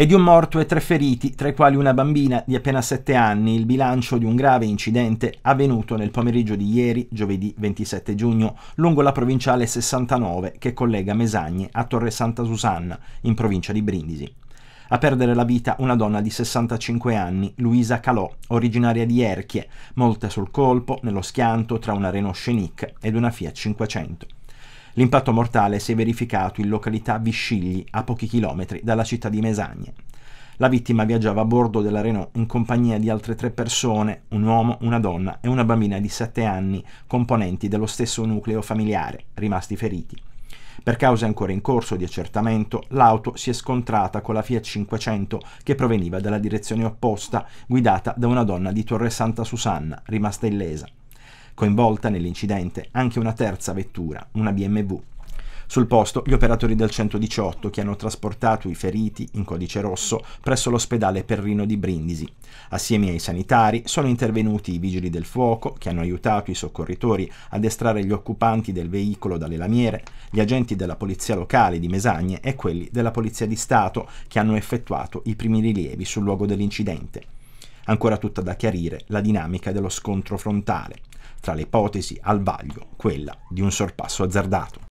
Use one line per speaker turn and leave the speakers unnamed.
e di un morto e tre feriti, tra i quali una bambina di appena 7 anni, il bilancio di un grave incidente avvenuto nel pomeriggio di ieri, giovedì 27 giugno, lungo la provinciale 69 che collega Mesagne a Torre Santa Susanna, in provincia di Brindisi. A perdere la vita una donna di 65 anni, Luisa Calò, originaria di Erchie, molta sul colpo, nello schianto tra una Renault Scenic ed una Fiat 500. L'impatto mortale si è verificato in località Viscigli, a pochi chilometri dalla città di Mesagne. La vittima viaggiava a bordo della Renault in compagnia di altre tre persone, un uomo, una donna e una bambina di 7 anni, componenti dello stesso nucleo familiare, rimasti feriti. Per cause ancora in corso di accertamento, l'auto si è scontrata con la Fiat 500 che proveniva dalla direzione opposta, guidata da una donna di Torre Santa Susanna, rimasta illesa coinvolta nell'incidente anche una terza vettura, una BMW. Sul posto gli operatori del 118 che hanno trasportato i feriti in codice rosso presso l'ospedale Perrino di Brindisi. Assieme ai sanitari sono intervenuti i vigili del fuoco che hanno aiutato i soccorritori ad estrarre gli occupanti del veicolo dalle lamiere, gli agenti della polizia locale di Mesagne e quelli della polizia di Stato che hanno effettuato i primi rilievi sul luogo dell'incidente ancora tutta da chiarire la dinamica dello scontro frontale, tra le ipotesi al vaglio quella di un sorpasso azzardato.